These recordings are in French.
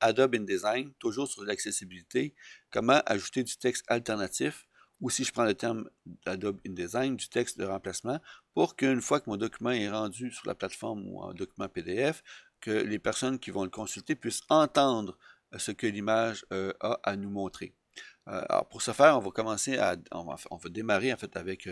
Adobe InDesign, toujours sur l'accessibilité, comment ajouter du texte alternatif, ou si je prends le terme Adobe InDesign, du texte de remplacement, pour qu'une fois que mon document est rendu sur la plateforme ou en document PDF, que les personnes qui vont le consulter puissent entendre euh, ce que l'image euh, a à nous montrer. Euh, alors pour ce faire, on va commencer à, on va, démarrer en fait avec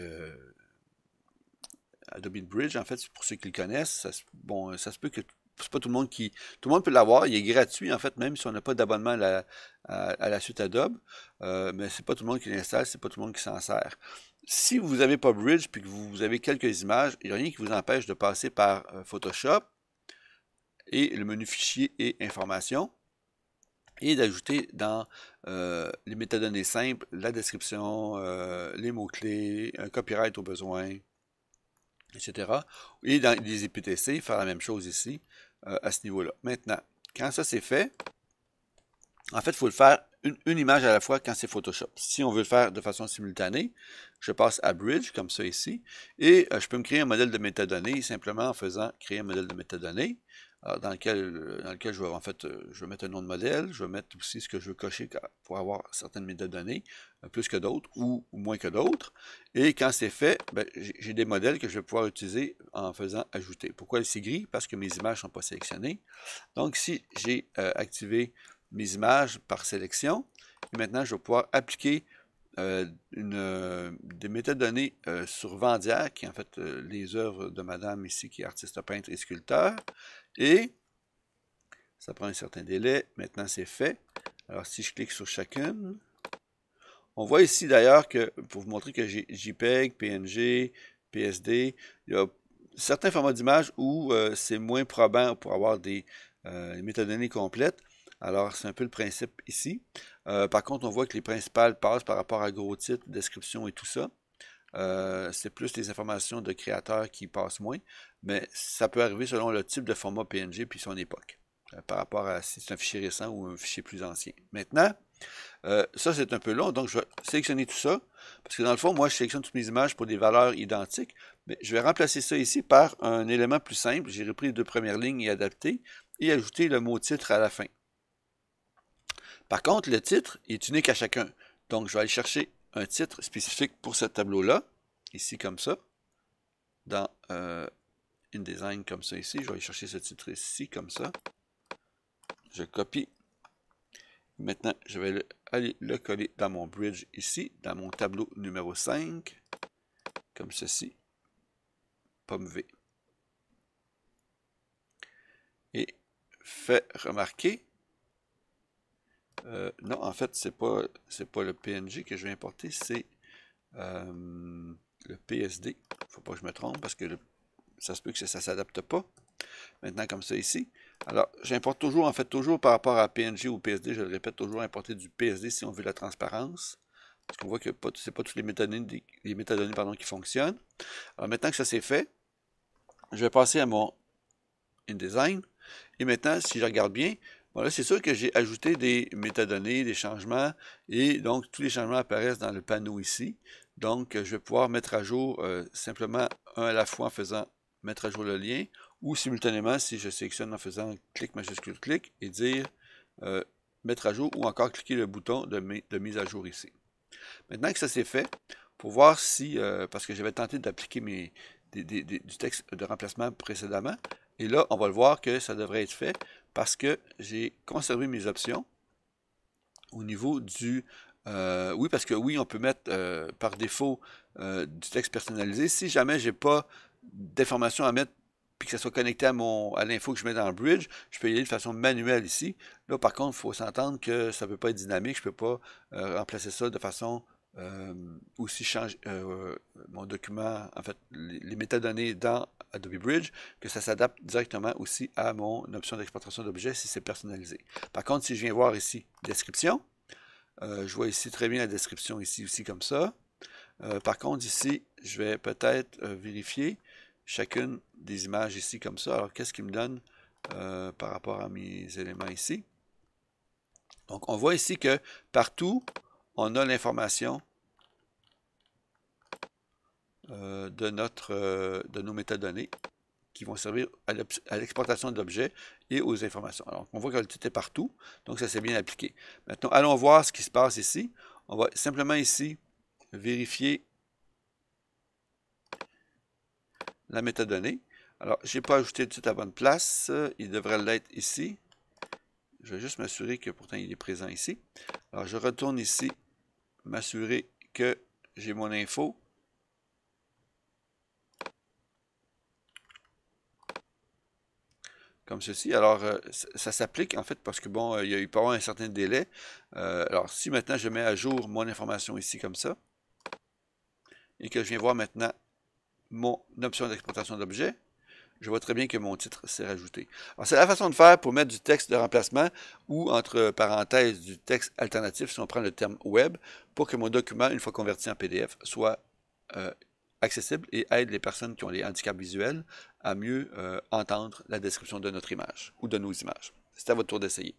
Adobe Bridge, en fait, pour ceux qui le connaissent, bon, ça se peut que c'est pas tout le monde qui. Tout le monde peut l'avoir. Il est gratuit, en fait, même si on n'a pas d'abonnement à la, suite Adobe. Mais euh, mais c'est pas tout le monde qui l'installe, c'est pas tout le monde qui s'en sert. Si vous n'avez pas Bridge puis que vous, avez quelques images, il n'y a rien qui vous empêche de passer par euh, Photoshop et le menu Fichier et Informations et d'ajouter dans euh, les métadonnées simples la description, les mots-clés, un copyright au besoin, etc. Et dans les IPTC, faire la même chose ici. Euh, à ce niveau-là. Maintenant, quand ça c'est fait, en fait, il faut le faire une, image à la fois quand c'est Photoshop. Si on veut le faire de façon simultanée, je passe à Bridge, comme ça ici, et euh, je peux me créer un modèle de métadonnées simplement en faisant créer un modèle de métadonnées. Euh, dans lequel, euh, lequel je vais en fait euh, je vais mettre un nom de modèle, je vais mettre aussi ce que je veux cocher pour avoir certaines données, plus que d'autres ou moins que d'autres. Et quand c'est fait, ben, j'ai des modèles que je vais pouvoir utiliser en faisant ajouter. Pourquoi c'est gris? Parce que mes images ne sont pas sélectionnées. Donc si j'ai activé mes images par sélection, maintenant je vais pouvoir appliquer euh, une, euh, des métadonnées euh, sur Vandière, qui est en fait les œuvres de madame ici, qui est artiste peintre et sculpteur. Et ça prend un certain délai. Maintenant, c'est fait. Alors, si je clique sur chacune, on voit ici d'ailleurs que, pour vous montrer que j'ai JPEG, PNG, PSD, il y a certains formats d'image où c'est moins probant pour avoir des métadonnées complètes. Alors, c'est un peu le principe ici. Euh, par contre, on voit que les principales passent par rapport à gros titres, description et tout ça. Euh, c'est plus les informations de créateurs qui passent moins, mais ça peut arriver selon le type de format PNG puis son époque, euh, par rapport à si c'est un fichier récent ou un fichier plus ancien. Maintenant, ça c'est un peu long, donc je vais sélectionner tout ça, parce que dans le fond, moi je sélectionne toutes mes images pour des valeurs identiques, mais je vais remplacer ça ici par un élément plus simple, j'ai repris les deux premières lignes et adapté, et ajouter le mot titre à la fin. Par contre, le titre est unique à chacun. Donc, je vais aller chercher un titre spécifique pour ce tableau-là, ici comme ça, dans InDesign euh, comme ça ici. Je vais aller chercher ce titre ici comme ça. Je copie. Maintenant, je vais aller le coller dans mon bridge ici, dans mon tableau numéro 5, comme ceci, pomme V. Et fait remarquer euh, non, en fait, c'est pas c'est pas le PNG que je vais importer, c'est euh, le PSD. Faut pas que je me trompe parce que ça se peut que ça, s'adapte pas. Maintenant, comme ça ici. Alors, j'importe toujours, en fait, toujours par rapport à PNG ou PSD, je le répète, toujours importer du PSD si on veut la transparence. Parce qu'on voit que ce n'est pas toutes les métadonnées, les métadonnées pardon, qui fonctionnent. Alors, maintenant que ça c'est fait, je vais passer à mon InDesign. Et maintenant, si je regarde bien, voilà, c'est sûr que j'ai ajouté des métadonnées, des changements, et donc tous les changements apparaissent dans le panneau ici. Donc, je vais pouvoir mettre à jour euh, simplement un à la fois en faisant mettre à jour le lien, ou simultanément, si je sélectionne en faisant clic majuscule clic, et dire euh, mettre à jour, ou encore cliquer le bouton de, mise à jour ici. Maintenant que ça s'est fait, pour voir si, euh, parce que j'avais tenté d'appliquer mes, du texte de remplacement précédemment, et là, on va le voir que ça devrait être fait parce que j'ai conservé mes options au niveau du... Euh, oui, parce que oui, on peut mettre euh, par défaut euh, du texte personnalisé. Si jamais je n'ai pas d'informations à mettre puis que ça soit connecté à à l'info que je mets dans le bridge, je peux y aller de façon manuelle ici. Là, par contre, il faut s'entendre que ça ne peut pas être dynamique. Je ne peux pas remplacer ça de façon euh, aussi changer euh, mon document, en fait, les, métadonnées dans Adobe Bridge, que ça s'adapte directement aussi à mon option d'exportation d'objets si c'est personnalisé. Par contre, si je viens voir ici description, euh, je vois ici très bien la description ici aussi comme ça. par contre, ici, je vais peut-être vérifier chacune des images ici comme ça. Alors, qu'est-ce qu'il me donne par rapport à mes éléments ici? Donc, on voit ici que partout, on a l'information euh, de, notre, euh, de nos métadonnées qui vont servir à l'exportation d'objets et aux informations. Alors, on voit que le titre est partout, donc ça s'est bien appliqué. Maintenant, allons voir ce qui se passe ici. On va simplement ici vérifier la métadonnée. Alors, je n'ai pas ajouté le titre à bonne place. Il devrait l'être ici. Je vais juste m'assurer que pourtant il est présent ici. Alors, je retourne ici, m'assurer que j'ai mon info. Comme ceci. Alors, euh, ça, s'applique en fait parce que, bon, euh, il y a eu pas un certain délai. Euh, alors, si maintenant je mets à jour mon information ici comme ça, et que je viens voir maintenant mon option d'exploitation d'objets, je vois très bien que mon titre s'est rajouté. c'est la façon de faire pour mettre du texte de remplacement ou, entre parenthèses, du texte alternatif, si on prend le terme web, pour que mon document, une fois converti en PDF, soit euh, accessible et aide les personnes qui ont des handicaps visuels à mieux euh, entendre la description de notre image ou de nos images. C'est à votre tour d'essayer.